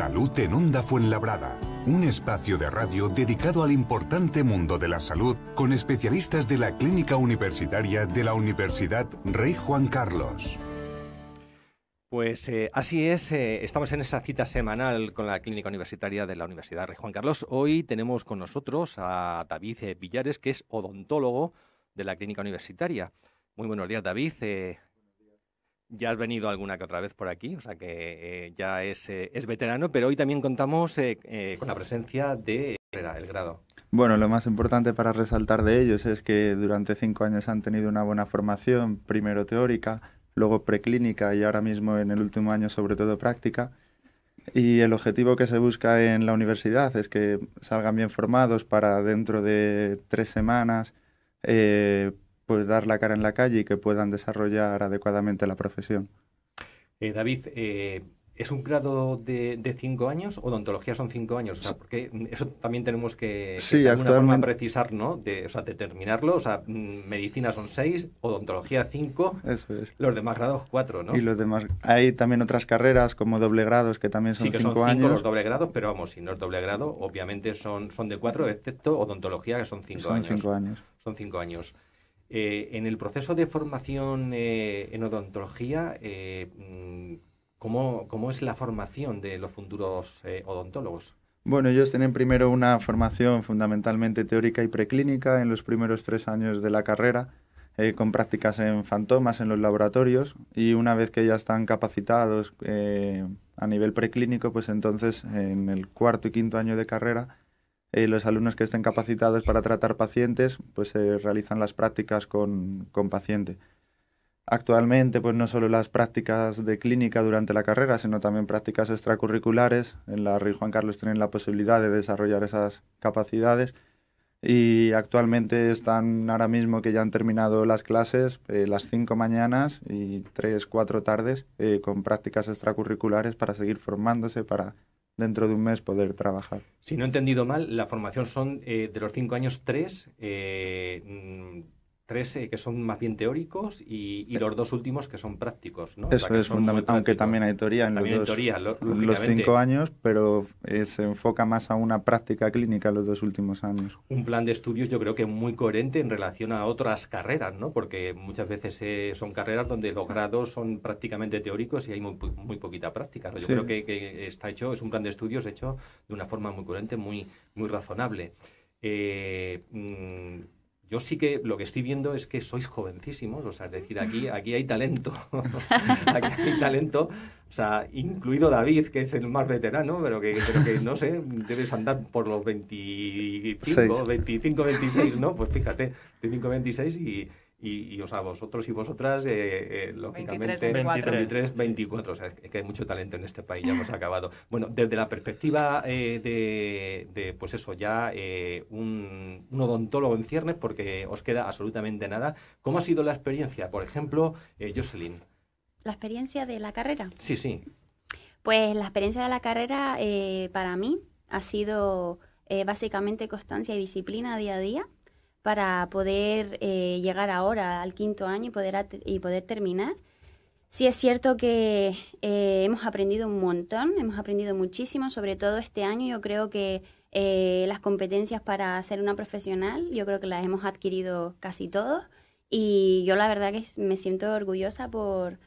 Salud en Onda Fuenlabrada, un espacio de radio dedicado al importante mundo de la salud con especialistas de la Clínica Universitaria de la Universidad Rey Juan Carlos. Pues eh, así es, eh, estamos en esa cita semanal con la Clínica Universitaria de la Universidad Rey Juan Carlos. Hoy tenemos con nosotros a David eh, Villares, que es odontólogo de la Clínica Universitaria. Muy buenos días, David. Ya has venido alguna que otra vez por aquí, o sea que eh, ya eh, es, veterano, pero hoy también contamos eh, con la presencia de el grado. Bueno, lo más importante para resaltar de ellos es que durante cinco años han tenido una buena formación, primero teórica, luego preclínica y ahora mismo en el último año sobre todo práctica. Y el objetivo que se busca en la universidad es que salgan bien formados para dentro de tres semanas pues dar la cara en la calle y que puedan desarrollar adecuadamente la profesión. Eh, David, eh, ¿es un grado de, cinco años? ¿Odontología son cinco años? O sea, porque eso también tenemos que, de alguna forma precisar, ¿no? De, o sea, determinarlo. O sea, mm, medicina son seis, odontología cinco, los demás grados cuatro, ¿no? Y los demás... Hay también otras carreras como doble grados que también son sí, que son cinco los doble grados, pero vamos, si no es doble grado, obviamente son, son de cuatro, excepto odontología que son cinco son Cinco años. Son cinco años. Eh, en el proceso de formación eh, en odontología, eh, mm, ¿cómo, es la formación de los futuros odontólogos? Bueno, ellos tienen primero una formación fundamentalmente teórica y preclínica en los primeros tres años de la carrera, con prácticas en fantomas en los laboratorios, y una vez que ya están capacitados a nivel preclínico, pues entonces en el cuarto y quinto año de carrera eh, los alumnos que estén capacitados para tratar pacientes, pues se realizan las prácticas con, con, paciente. Actualmente, pues no solo las prácticas de clínica durante la carrera, sino también prácticas extracurriculares. En la Río Juan Carlos tienen la posibilidad de desarrollar esas capacidades y actualmente están ahora mismo que ya han terminado las clases eh, las cinco mañanas y tres, cuatro tardes eh, con prácticas extracurriculares para seguir formándose, para dentro de un mes poder trabajar. Si no he entendido mal, la formación son eh, de los cinco años tres. Eh, mm, tres que son más bien teóricos y, los dos últimos que son prácticos. ¿no? Eso es fundamental, aunque también hay teoría en los, teoría, los cinco años, pero eh, se enfoca más a una práctica clínica los dos últimos años. Un plan de estudios yo creo que muy coherente en relación a otras carreras, ¿no? porque muchas veces eh, son carreras donde los grados son prácticamente teóricos y hay muy, muy poquita práctica. Yo creo que, está hecho, es un plan de estudios hecho de una forma muy coherente, muy, muy razonable. Eh, mm, yo sí que lo que estoy viendo es que sois jovencísimos, o sea, es decir, aquí, aquí hay talento, aquí hay talento, o sea, incluido David, que es el más veterano, pero que, pero que no sé, debes andar por los 25, 25, 26, ¿no? Pues fíjate, 25, 26 y, y, y vosotros y vosotras, eh, eh, lógicamente, 23 24. es que hay mucho talento en este país, ya hemos acabado. Bueno, desde la perspectiva eh, de, pues eso, ya un, un, odontólogo en ciernes, porque os queda absolutamente nada, ¿cómo ha sido la experiencia, por ejemplo, Jocelyn? ¿La experiencia de la carrera? Sí, sí. Pues la experiencia de la carrera para mí ha sido básicamente constancia y disciplina día a día para poder eh, llegar ahora al quinto año y poder, y poder terminar. Sí es cierto que eh, hemos aprendido un montón, hemos aprendido muchísimo, sobre todo este año yo creo que eh, las competencias para ser una profesional, yo creo que las hemos adquirido casi todos y yo la verdad que me siento orgullosa por,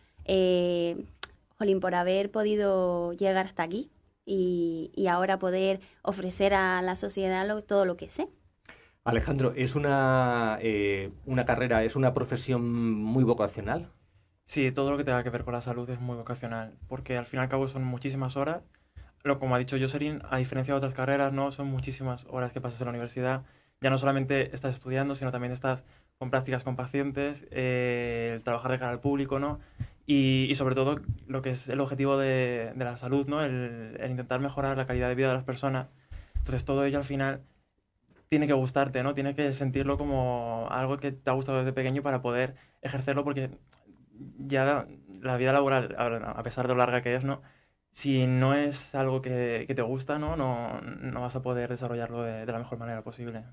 jolín, por haber podido llegar hasta aquí y, ahora poder ofrecer a la sociedad todo lo que sé. Alejandro, ¿es eh, una, carrera, es una profesión muy vocacional? Sí, todo lo que tenga que ver con la salud es muy vocacional, porque al fin y al cabo son muchísimas horas. Lo, como ha dicho Jocelyn, a diferencia de otras carreras, no son muchísimas horas que pasas en la universidad. Ya no solamente estás estudiando, sino también estás con prácticas con pacientes, eh, el trabajar de cara al público, ¿no? Y, sobre todo lo que es el objetivo de, la salud, ¿no? El, el, intentar mejorar la calidad de vida de las personas. Entonces todo ello al final tiene que gustarte, ¿no? Tienes que sentirlo como algo que te ha gustado desde pequeño para poder ejercerlo porque ya la vida laboral, a pesar de lo larga que es, ¿no? Si no es algo que, te gusta, ¿no? ¿no? vas a poder desarrollarlo de, la mejor manera posible.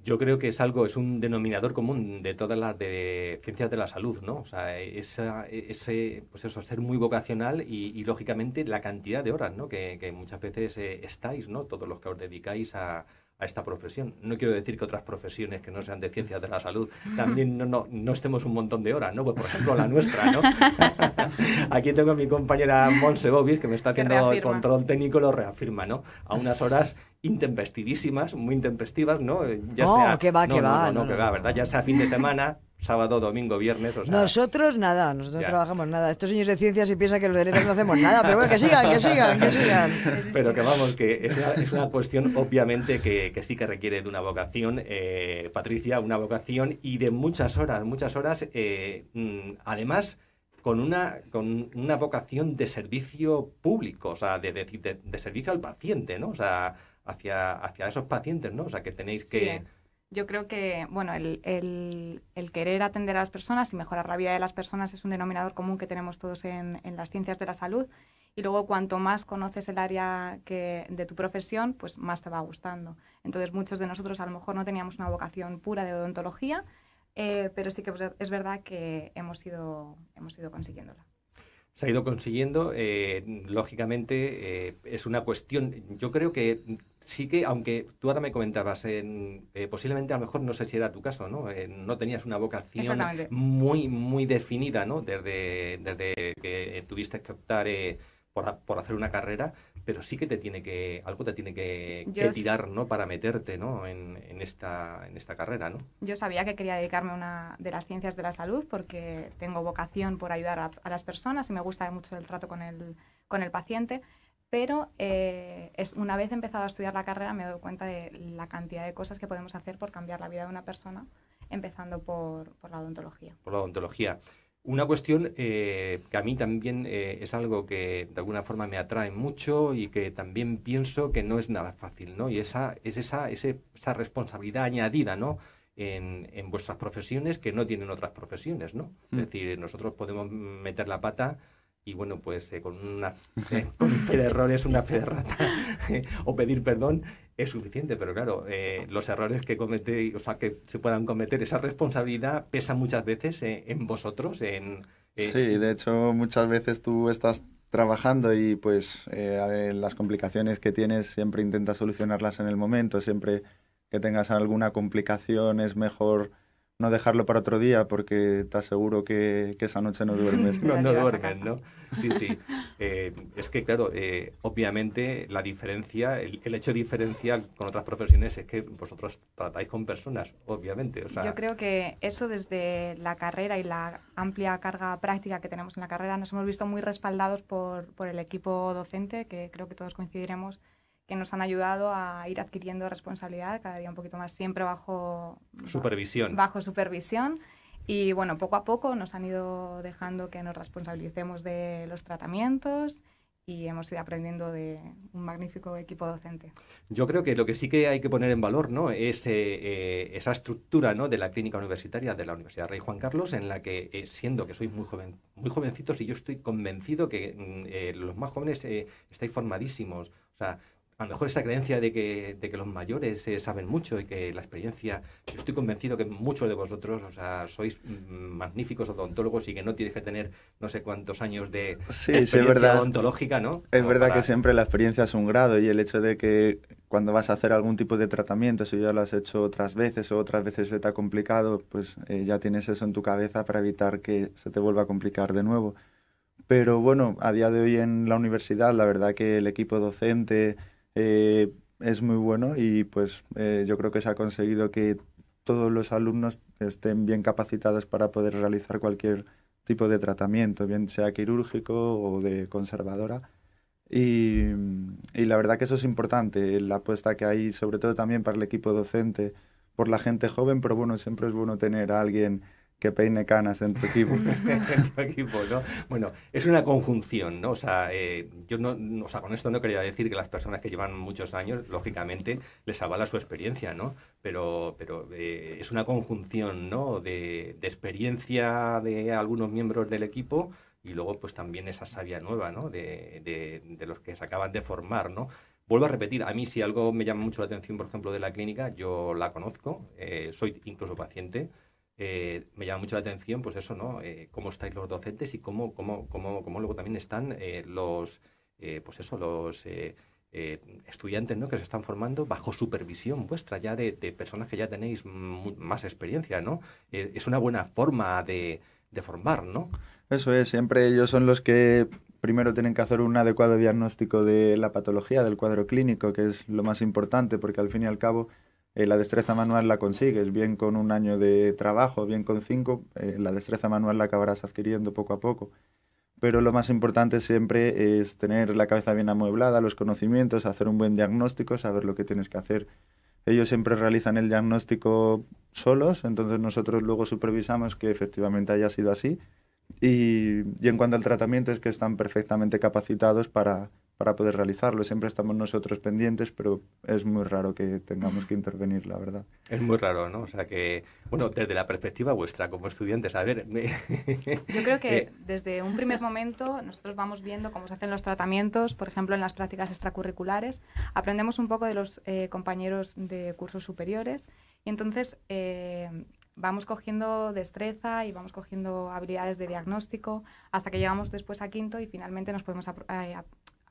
Yo creo que es algo, es un denominador común de todas las ciencias de la salud, ¿no? O sea, ese, pues eso, ser muy vocacional y, lógicamente la cantidad de horas, Que, muchas veces eh, estáis, ¿no? Todos los que os dedicáis a, a esta profesión. No quiero decir que otras profesiones que no sean de ciencias de la salud también no, no, no estemos un montón de horas, ¿no? Pues, por ejemplo, la nuestra, ¿no? Aquí tengo a mi compañera Monse Bobis, que me está haciendo el control técnico, lo reafirma, ¿no? A unas horas intempestivísimas, muy intempestivas, ¿no? Ya no, oh, sea, que va, no, que va. No, no, que va, ¿verdad? Ya sea fin de semana, sábado, domingo, viernes. Nosotros nada, nosotros no trabajamos nada. Estos niños de ciencias y piensan que los derechos no hacemos nada, pero bueno, que sigan, que sigan, que sigan. Pero que vamos, que es una, cuestión obviamente que, sí que requiere de una vocación, eh, Patricia, una vocación y de muchas horas, muchas horas. Eh, mm, además, con una, con una vocación de servicio público, o sea, de, de, de, servicio al paciente, ¿no? O sea, hacia, hacia esos pacientes, ¿no? O sea, que tenéis que... Eh. Yo creo que, bueno, el, el, querer atender a las personas y mejorar la vida de las personas es un denominador común que tenemos todos en, las ciencias de la salud. Y luego, cuanto más conoces el área que, de tu profesión, pues más te va gustando. Entonces, muchos de nosotros a lo mejor no teníamos una vocación pura de odontología, eh, pero sí que es verdad que hemos ido, hemos ido consiguiéndola se ha ido consiguiendo. Eh, lógicamente eh, es una cuestión, yo creo que sí que, aunque tú ahora me comentabas, en, eh, posiblemente a lo mejor no sé si era tu caso, ¿no? no tenías una vocación muy, muy definida, ¿no? Desde, desde que tuviste que optar por, por hacer una carrera, pero sí que te tiene que, algo te tiene que, tirar, ¿no? Para meterte, ¿no? En, en, esta, en esta carrera, ¿no? Yo sabía que quería dedicarme a una de las ciencias de la salud porque tengo vocación por ayudar a, las personas y me gusta mucho el trato con el, con el paciente, pero eh, es, una vez empezado a estudiar la carrera me doy cuenta de la cantidad de cosas que podemos hacer por cambiar la vida de una persona, empezando por, por la odontología. Por la odontología. Una cuestión eh, que a mí también eh, es algo que de alguna forma me atrae mucho y que también pienso que no es nada fácil, ¿no? Y esa, es esa, esa responsabilidad añadida, ¿no? En, en, vuestras profesiones que no tienen otras profesiones, ¿no? Es mm. decir, nosotros podemos meter la pata y bueno, pues eh, con una con fe de errores, una fe de rata, o pedir perdón es suficiente, pero claro, eh, los errores que comete, o sea, que se puedan cometer, esa responsabilidad pesa muchas veces eh, en vosotros, en... Sí, de hecho, muchas veces tú estás trabajando y pues las complicaciones que tienes siempre intentas solucionarlas en el momento, siempre que tengas alguna complicación es mejor no dejarlo para otro día porque te aseguro que, esa noche no duermes. no, duermes, ¿no? Sí, sí. Eh, es que, claro, eh, obviamente la diferencia, el, hecho diferencial con otras profesiones es que vosotros tratáis con personas, obviamente. Yo creo que eso desde la carrera y la amplia carga práctica que tenemos en la carrera nos hemos visto muy respaldados por, por el equipo docente, que creo que todos coincidiremos que nos han ayudado a ir adquiriendo responsabilidad cada día un poquito más, siempre bajo supervisión. Bajo supervisión. Y bueno, poco a poco nos han ido dejando que nos responsabilicemos de los tratamientos y hemos ido aprendiendo de un magnífico equipo docente. Yo creo que lo que sí que hay que poner en valor ¿no? es eh, eh, esa estructura ¿no? de la clínica universitaria de la Universidad Rey Juan Carlos, en la que, eh, siendo que sois muy, joven, muy jovencitos, y yo estoy convencido que mm, los más jóvenes estáis formadísimos. O sea, a lo mejor esa creencia de que, de que los mayores eh, saben mucho y que la experiencia, yo estoy convencido que muchos de vosotros, o sea, sois magníficos odontólogos y que no tienes que tener no sé cuántos años de experiencia odontológica, ¿no? Es verdad que siempre la experiencia es un grado y el hecho de que cuando vas a hacer algún tipo de tratamiento, si ya lo has hecho otras veces o otras veces se te ha complicado, pues eh, ya tienes eso en tu cabeza para evitar que se te vuelva a complicar de nuevo. Pero bueno, a día de hoy en la universidad, la verdad que el equipo docente, eh, es muy bueno y pues eh, yo creo que se ha conseguido que todos los alumnos estén bien capacitados para poder realizar cualquier tipo de tratamiento, bien sea quirúrgico o de conservadora. Y, y, la verdad que eso es importante, la apuesta que hay, sobre todo también para el equipo docente, por la gente joven, pero bueno, siempre es bueno tener a alguien que peine canas en tu equipo. Bueno, es una conjunción, ¿no? O sea, eh, yo no, con esto no quería decir que las personas que llevan muchos años, lógicamente, les avala su experiencia, ¿no? Pero, eh, es una conjunción, ¿no? De, experiencia de algunos miembros del equipo y luego, pues también esa savia nueva, ¿no? De, los que se acaban de formar, ¿no? Vuelvo a repetir, a mí si algo me llama mucho la atención, por ejemplo, de la clínica, yo la conozco, eh, soy incluso paciente, eh, me llama mucho la atención, pues eso, ¿no? Eh, cómo estáis los docentes y cómo, cómo, cómo, cómo luego también están eh, los, pues eso, los estudiantes, ¿no? Que se están formando bajo supervisión vuestra ya de, personas que ya tenéis más experiencia, ¿no? es una buena forma de, de formar, ¿no? Eso es, siempre ellos son los que primero tienen que hacer un adecuado diagnóstico de la patología, del cuadro clínico, que es lo más importante, porque al fin y al cabo eh, la destreza manual la consigues, bien con un año de trabajo, bien con cinco, eh, la destreza manual la acabarás adquiriendo poco a poco. Pero lo más importante siempre es tener la cabeza bien amueblada, los conocimientos, hacer un buen diagnóstico, saber lo que tienes que hacer. Ellos siempre realizan el diagnóstico solos, entonces nosotros luego supervisamos que efectivamente haya sido así. y en cuanto al tratamiento es que están perfectamente capacitados para, para poder realizarlo. Siempre estamos nosotros pendientes, pero es muy raro que tengamos que intervenir, la verdad. Es muy raro, ¿no? O sea que, bueno, desde la perspectiva vuestra como estudiantes, a ver... Yo creo que eh, desde un primer momento nosotros vamos viendo cómo se hacen los tratamientos, por ejemplo, en las prácticas extracurriculares. Aprendemos un poco de los eh, compañeros de cursos superiores y entonces... Eh, vamos cogiendo destreza y vamos cogiendo habilidades de diagnóstico hasta que llegamos después a quinto y finalmente nos podemos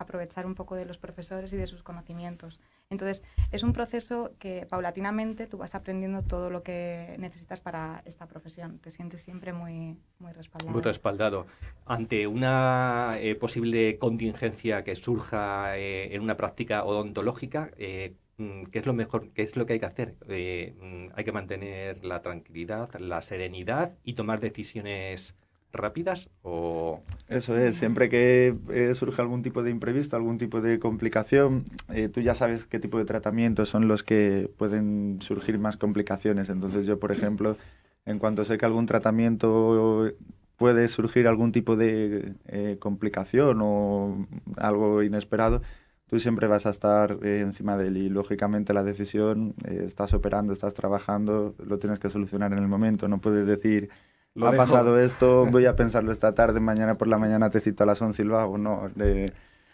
aprovechar un poco de los profesores y de sus conocimientos. Entonces, es un proceso que paulatinamente tú vas aprendiendo todo lo que necesitas para esta profesión. Te sientes siempre muy, muy respaldado. Muy respaldado. Ante una eh, posible contingencia que surja eh, en una práctica odontológica, eh, mm, ¿qué es lo mejor, qué es lo que hay que hacer? Mm, hay que mantener la tranquilidad, la serenidad y tomar decisiones rápidas o...? Eso es, siempre que eh, surge algún tipo de imprevisto, algún tipo de complicación, eh, tú ya sabes qué tipo de tratamientos son los que pueden surgir más complicaciones. Entonces yo, por ejemplo, en cuanto sé que algún tratamiento puede surgir algún tipo de eh, complicación o algo inesperado, tú siempre vas a estar encima de él y lógicamente la decisión, estás operando, estás trabajando, lo tienes que solucionar en el momento, no puedes decir lo ha pasado esto, voy a pensarlo esta tarde, mañana por la mañana te cito a las 11 y lo No,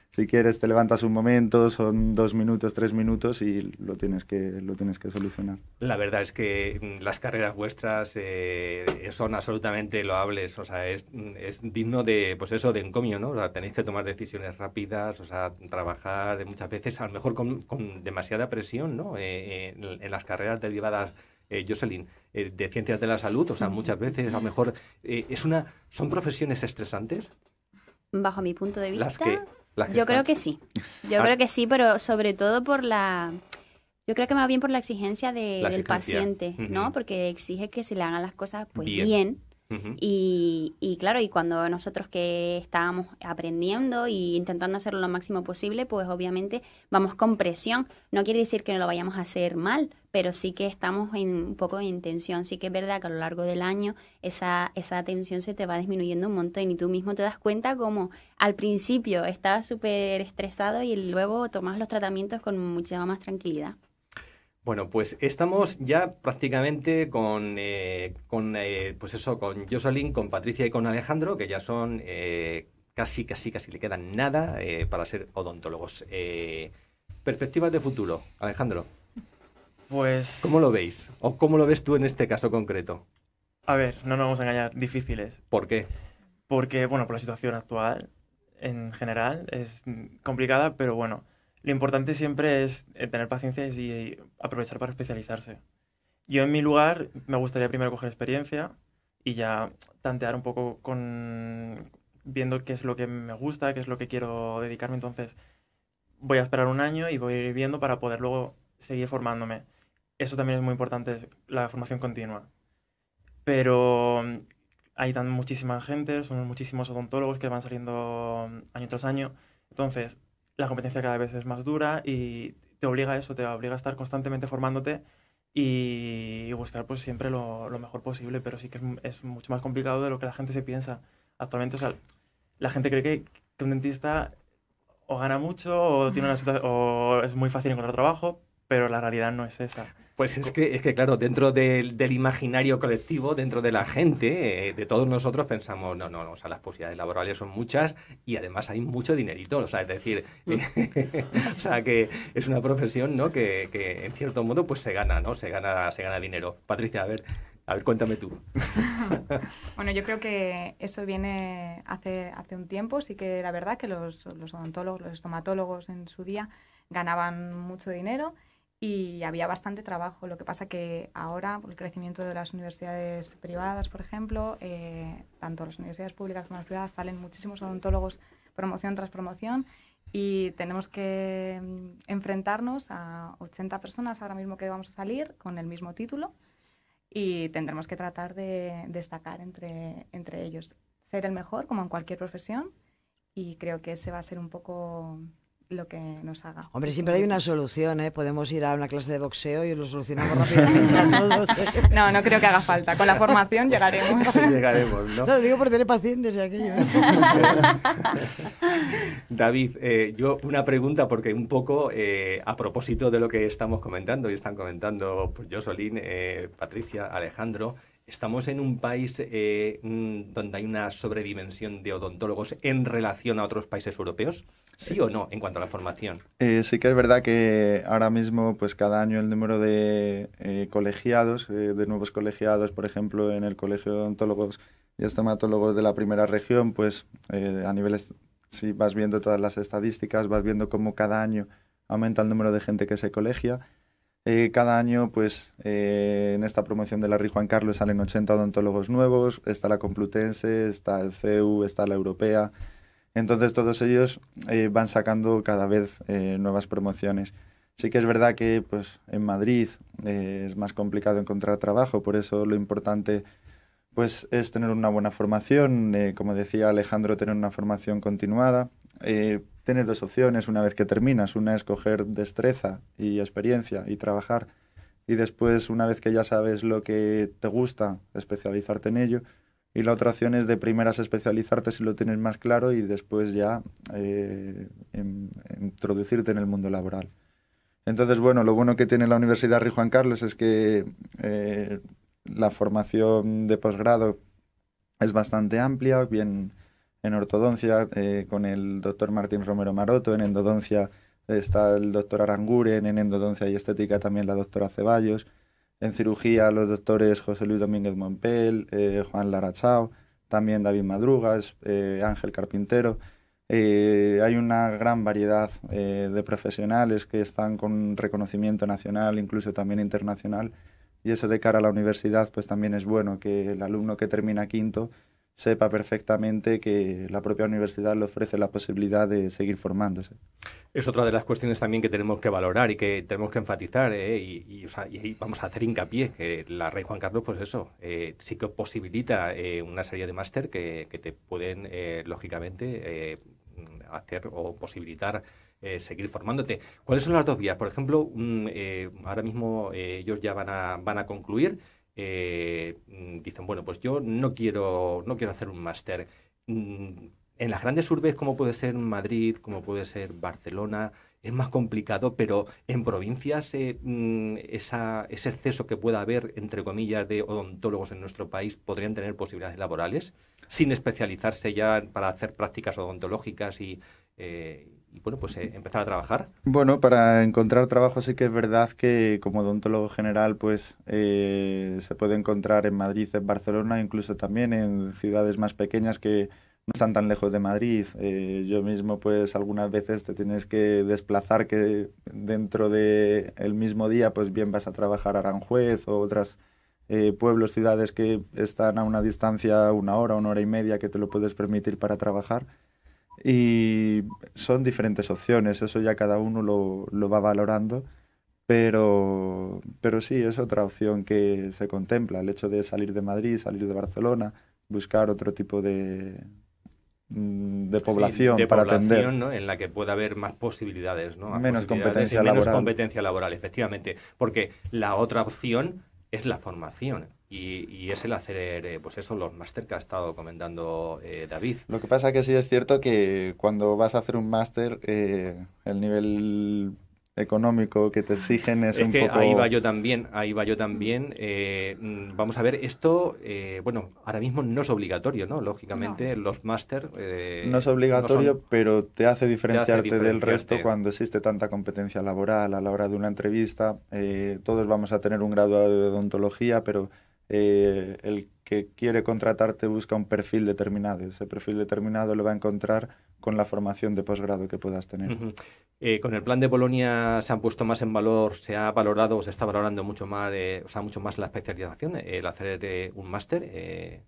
si quieres te levantas un momento, son dos minutos, tres minutos y lo tienes que, lo tienes que solucionar. La verdad es que mm, las carreras vuestras eh, son absolutamente loables, o sea, mm, es, digno de, pues eso, de encomio, ¿no? O tenéis que tomar decisiones rápidas, o sea, trabajar muchas veces, a lo mejor con, con demasiada presión, ¿no? Eh, en las carreras derivadas eh, Jocelyn, eh, de ciencias de la salud, o sea, muchas veces a lo mejor eh, es una, ¿son profesiones estresantes? Bajo mi punto de vista, las que, yo creo que sí, yo ah. creo que sí, pero sobre todo por la... Yo creo que más bien por la exigencia, del paciente, ¿no? Porque exige que se le hagan las cosas pues bien y, claro, y cuando nosotros que estábamos aprendiendo y intentando hacerlo lo máximo posible, pues obviamente vamos con presión. No quiere decir que no lo vayamos a hacer mal, pero sí que estamos en un poco en tensión. Sí que es verdad que a lo largo del año esa, esa tensión se te va disminuyendo un montón y tú mismo te das cuenta como al principio estabas súper estresado y luego tomas los tratamientos con muchísima más tranquilidad. Bueno, pues estamos ya prácticamente con, eh, con eh, pues eso, con Jocelyn, con Patricia y con Alejandro, que ya son eh, casi, casi, casi le quedan nada para ser odontólogos. perspectivas de futuro, Alejandro. Pues. ¿Cómo lo veis? ¿O cómo lo ves tú en este caso concreto? A ver, no nos vamos a engañar, difíciles. ¿Por qué? Porque, bueno, por la situación actual, en general, es complicada, pero bueno lo importante siempre es eh, tener paciencia y aprovechar para especializarse. Yo en mi lugar me gustaría primero coger experiencia y ya tantear un poco con viendo qué es lo que me gusta, qué es lo que quiero dedicarme. Entonces voy a esperar un año y voy a ir viendo para poder luego seguir formándome. Eso también es muy importante, la formación continua. Pero mm, hay tan muchísima gente, son muchísimos odontólogos que van saliendo mm, año tras año. Entonces, la competencia cada vez es más dura y te obliga a eso, te obliga a estar constantemente formándote y buscar pues siempre lo, mejor posible, pero sí que es, mucho más complicado de lo que la gente se piensa actualmente. la gente cree que, un dentista o gana mucho o, tiene una, o es muy fácil encontrar trabajo, pero la realidad no es esa. Pues es que, es que claro, dentro del, del imaginario colectivo, dentro de la gente, eh, de todos nosotros pensamos, no, no, no, o sea, las posibilidades laborales son muchas y además hay mucho dinerito, o sea, es decir, mm. o sea, que es una profesión, ¿no?, que, en cierto modo pues se gana, ¿no?, se gana, se gana dinero. Patricia, a ver, a ver, cuéntame tú. bueno, yo creo que eso viene hace, hace un tiempo, sí que la verdad que los, los odontólogos, los estomatólogos en su día ganaban mucho dinero y había bastante trabajo. Lo que pasa que ahora, por el crecimiento de las universidades privadas, por ejemplo, eh, tanto las universidades públicas como las privadas, salen muchísimos odontólogos promoción tras promoción y tenemos que mm, enfrentarnos a 80 personas ahora mismo que vamos a salir con el mismo título y tendremos que tratar de destacar entre, entre ellos. Ser el mejor, como en cualquier profesión, y creo que ese va a ser un poco lo que nos haga. Hombre, siempre hay una solución, ¿eh? Podemos ir a una clase de boxeo y lo solucionamos rápidamente a todos. ¿eh? No, no creo que haga falta. Con la formación llegaremos. llegaremos, ¿no? No, digo por tener pacientes y aquello. ¿eh? David, eh, yo una pregunta, porque un poco a propósito de lo que estamos comentando, y están comentando pues, Jocelyn, Patricia, Alejandro, Estamos en un país mm, donde hay una sobredimensión de odontólogos en relación a otros países europeos. ¿Sí o no en cuanto a la formación? Eh, sí que es verdad que ahora mismo, pues cada año el número de eh, colegiados, eh, de nuevos colegiados, por ejemplo, en el Colegio de Odontólogos y Estomatólogos de la primera región, pues a niveles, si vas viendo todas las estadísticas, vas viendo cómo cada año aumenta el número de gente que se colegia. cada año, pues en esta promoción de la RI Juan Carlos salen 80 odontólogos nuevos, está la Complutense, está el CEU, está la Europea. Entonces todos ellos eh, van sacando cada vez eh, nuevas promociones. Sí que es verdad que pues, en Madrid eh, es más complicado encontrar trabajo, por eso lo importante pues, es tener una buena formación. como decía Alejandro, tener una formación continuada. tener dos opciones una vez que terminas. Una es coger destreza y experiencia y trabajar. Y después, una vez que ya sabes lo que te gusta, especializarte en ello y la otra opción es de primeras especializarte si lo tienes más claro y después ya eh, introducirte en el mundo laboral. Entonces, bueno, lo bueno que tiene la Universidad Rijuan Juan Carlos es que eh, la formación de posgrado es bastante amplia, bien en ortodoncia eh, con el doctor Martín Romero Maroto, en endodoncia está el doctor Aranguren, en endodoncia y estética también la doctora Ceballos, en cirugía, los doctores José Luis Domínguez Montpel, eh, Juan Larachao, también David Madrugas, eh, Ángel Carpintero. Eh, hay una gran variedad de profesionales que están con reconocimiento nacional, incluso también internacional, y eso de cara a la universidad, pues también es bueno que el alumno que termina quinto sepa perfectamente que la propia universidad le ofrece la posibilidad de seguir formándose. Es otra de las cuestiones también que tenemos que valorar y que tenemos que enfatizar, ¿eh? y, vamos a hacer hincapié, que la Rey Juan Carlos, pues eso, eh, sí que posibilita eh, una serie de máster que, te pueden, lógicamente, hacer o posibilitar seguir formándote. ¿Cuáles son las dos vías? Por ejemplo, mm, ahora mismo ellos ya van a, van a concluir. Eh, mm, dicen, bueno, pues yo no quiero, no quiero hacer un máster. Mm, en las grandes urbes, como puede ser Madrid, como puede ser Barcelona, es más complicado, pero en provincias eh, mm, ese exceso que pueda haber, entre comillas, de odontólogos en nuestro país podrían tener posibilidades laborales sin especializarse ya para hacer prácticas odontológicas y, eh, y bueno, pues eh, empezar a trabajar? Bueno, para encontrar trabajo sí que es verdad que como odontólogo general, pues eh, se puede encontrar en Madrid, en Barcelona, incluso también en ciudades más pequeñas que no están tan lejos de Madrid. Eh, yo mismo, pues algunas veces te tienes que desplazar que dentro del mismo día, pues bien vas a trabajar a Aranjuez o otras pueblos, ciudades que están a una distancia, una hora, una hora y media, que te lo puedes permitir para trabajar. Y son diferentes opciones, eso ya cada uno lo, va valorando, pero, sí, es otra opción que se contempla, el hecho de salir de Madrid, salir de Barcelona, buscar otro tipo de, mm, de población para población, atender. En la que pueda haber más posibilidades, ¿no? menos competencia laboral. Menos competencia laboral, efectivamente. Porque la otra opción es la formación. Y, es el hacer, eh, pues eso, los máster que ha estado comentando eh, David. Lo que pasa que sí es cierto que cuando vas a hacer un máster, eh, el nivel económico que te exigen es, un poco... ahí va yo también, ahí va yo también. vamos a ver, esto, bueno, ahora mismo no es obligatorio, ¿no? Lógicamente, los máster... no es obligatorio, pero te hace diferenciarte del resto cuando existe tanta competencia laboral a la hora de una entrevista. todos vamos a tener un graduado de odontología, pero eh, el que quiere contratarte busca un perfil determinado y ese perfil determinado lo va a encontrar con la formación de posgrado que puedas tener. Eh, con el plan de Bolonia se han puesto más en valor, se ha valorado o se está valorando mucho más, eh, o sea, mucho más la especialización, el hacer un máster.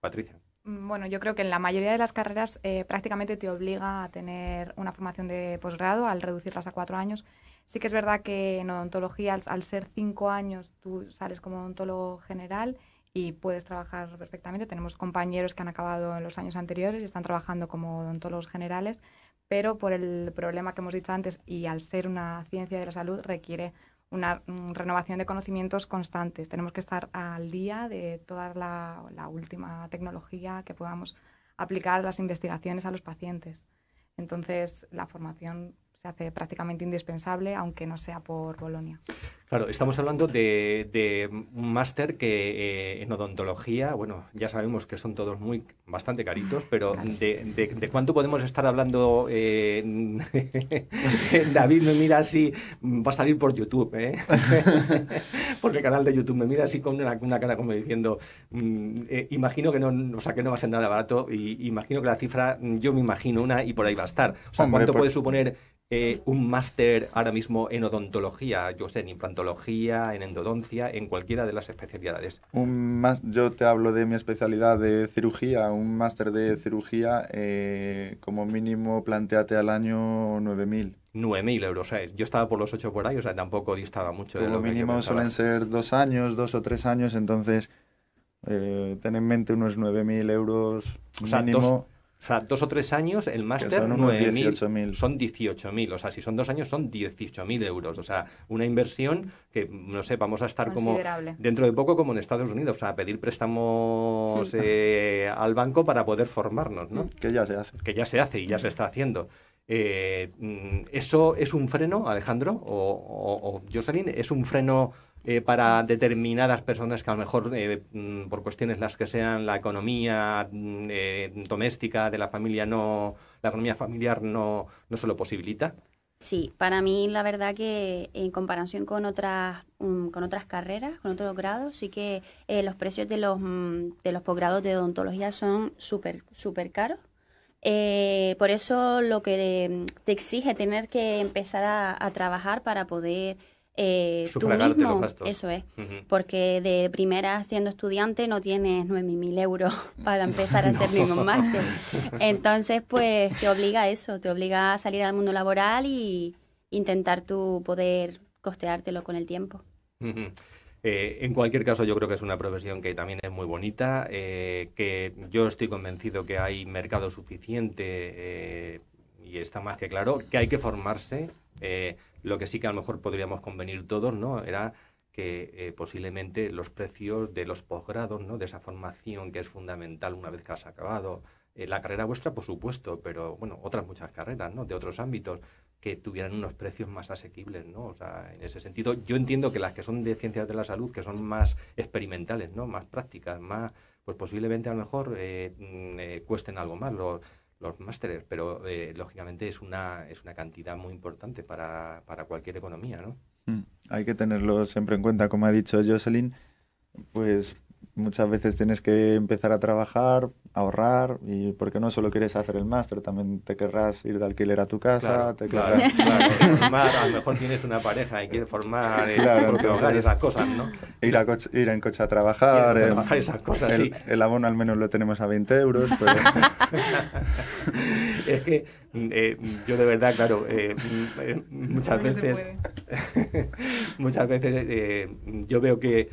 Patricia. Mm, bueno, yo creo que en la mayoría de las carreras prácticamente te obliga a tener una formación de posgrado al reducirlas a cuatro años. Sí que es verdad que en odontología, al, ser cinco años, tú sales como odontólogo general y puedes trabajar perfectamente. Tenemos compañeros que han acabado en los años anteriores y están trabajando como odontólogos generales, pero por el problema que hemos dicho antes y al ser una ciencia de la salud requiere una mm, renovación de conocimientos constantes. Tenemos que estar al día de toda la, la última tecnología que podamos aplicar a las investigaciones a los pacientes. Entonces, la formación se hace prácticamente indispensable, aunque no sea por Bolonia. Claro, estamos hablando de, un máster que eh, en odontología, bueno, ya sabemos que son todos muy bastante caritos, pero de, cuánto podemos estar hablando? Eh, David me mira así, va a salir por YouTube, ¿eh? porque el canal de YouTube me mira así con una, cara como diciendo, mm, eh, imagino que no, o no va a ser nada barato y imagino que la cifra, mm, yo me imagino una y por ahí va a estar. O sea, ¿cuánto pues puede suponer eh, un máster ahora mismo en odontología, yo sé, en implantología, en endodoncia, en cualquiera de las especialidades? Un más, yo te hablo de mi especialidad de cirugía, un máster de cirugía, eh, como mínimo planteate al año 9.000. 9.000 euros, ¿sabes? Yo estaba por los 8 por ahí, o sea, tampoco distaba mucho. de lo mínimo suelen ser dos años, dos o tres años, entonces eh, ten en mente unos 9.000 euros mínimo. O sea, dos o tres años, el máster son Son 18.000. O sea, si son dos años, son 18.000 euros. O sea, una inversión que, no sé, vamos a estar como dentro de poco como en Estados Unidos. O sea, pedir préstamos mm. eh, al banco para poder formarnos, ¿no? Mm. Que ya se hace. Que ya se hace y ya se mm. está haciendo. Eh, ¿Eso es un freno, Alejandro? o Jocelyn? ¿Es un freno eh, para determinadas personas que a lo mejor eh, mm, por cuestiones las que sean la economía mm, eh, doméstica de la familia no la economía familiar no, no se lo posibilita sí para mí la verdad que en comparación con otras mm, con otras carreras con otros grados sí que los precios de los de los posgrados de odontología son súper súper caros por eso lo que te exige tener que empezar a trabajar para poder eh, tú mismo, eso es, porque de primera siendo estudiante no tienes 9.000 euros para empezar a hacer mi ningún máster. Entonces, pues te obliga a eso, te obliga a salir al mundo laboral y intentar tú poder costeártelo con el tiempo. Eh, en cualquier caso, yo creo que es una profesión que también es muy bonita, eh, que yo estoy convencido que hay mercado suficiente eh, y está más que claro, que hay que formarse. Lo que sí que a lo mejor podríamos convenir todos, ¿no? Era que eh, posiblemente los precios de los posgrados, ¿no? de esa formación que es fundamental una vez que has acabado eh, la carrera vuestra, por supuesto, pero bueno, otras muchas carreras ¿no? de otros ámbitos que tuvieran unos precios más asequibles, ¿no? O sea, en ese sentido, yo entiendo que las que son de ciencias de la salud, que son más experimentales, ¿no? Más prácticas, más, pues posiblemente a lo mejor eh, mm, cuesten algo más los másteres, pero eh, lógicamente es una, es una cantidad muy importante para, cualquier economía, ¿no? Mm, hay que tenerlo siempre en cuenta, como ha dicho Jocelyn, pues muchas veces tienes que empezar a trabajar, ahorrar, y porque no solo quieres hacer el máster, también te querrás ir de alquiler a tu casa, te formar, a lo mejor tienes una pareja y quieres formar el esas cosas, ¿no? Ir, en coche a trabajar... cosas, el, abono al menos lo tenemos a 20 euros, es que eh, yo de verdad, claro, eh, eh, muchas veces... muchas veces yo veo que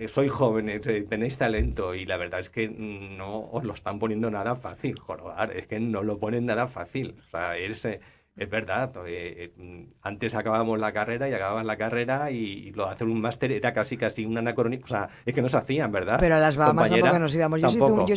eh, soy joven, eh, tenéis talento y la verdad es que no os lo están poniendo nada fácil, jorobar, es que no lo ponen nada fácil. O sea, es, eh, es verdad. Eh, eh, antes acabábamos la carrera y acababan la carrera y, lo de hacer un máster era casi casi un anacronismo. O sea, es que no se hacían, ¿verdad? Pero a las Bahamas tampoco nos íbamos. Yo,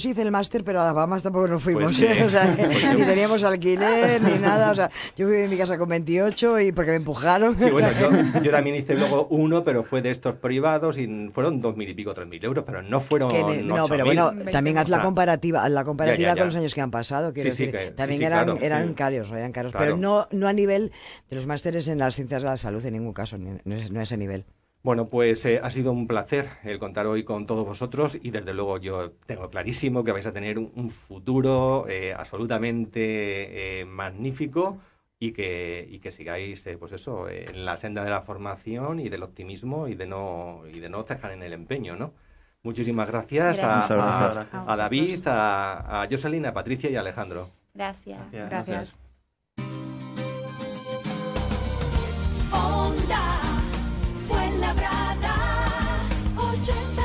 Sí, hice el máster, pero a las Bahamas tampoco nos fuimos. Pues ¿eh? pues ni teníamos alquiler ni nada. O sea, yo viví en mi casa con 28 y porque me empujaron. yo, también hice luego uno, pero fue de estos privados y fueron dos mil y pico, tres mil euros, pero no fueron. no, pero bueno, también haz la comparativa, la comparativa con los años que han pasado. también eran, eran caros, caros, pero no no, a nivel de los másteres en las ciencias de la salud, en ningún caso, no es, ese nivel. Bueno, pues eh, ha sido un placer el contar hoy con todos vosotros y desde luego yo tengo clarísimo que vais a tener un, futuro eh, absolutamente eh, magnífico y que, que sigáis pues eso, en la senda de la formación y del optimismo y de no, y de no cejar en el empeño, ¿no? Muchísimas gracias, A, David, a, Jocelyn, a Patricia y a Alejandro. gracias. gracias. onda, fue labrada, 80.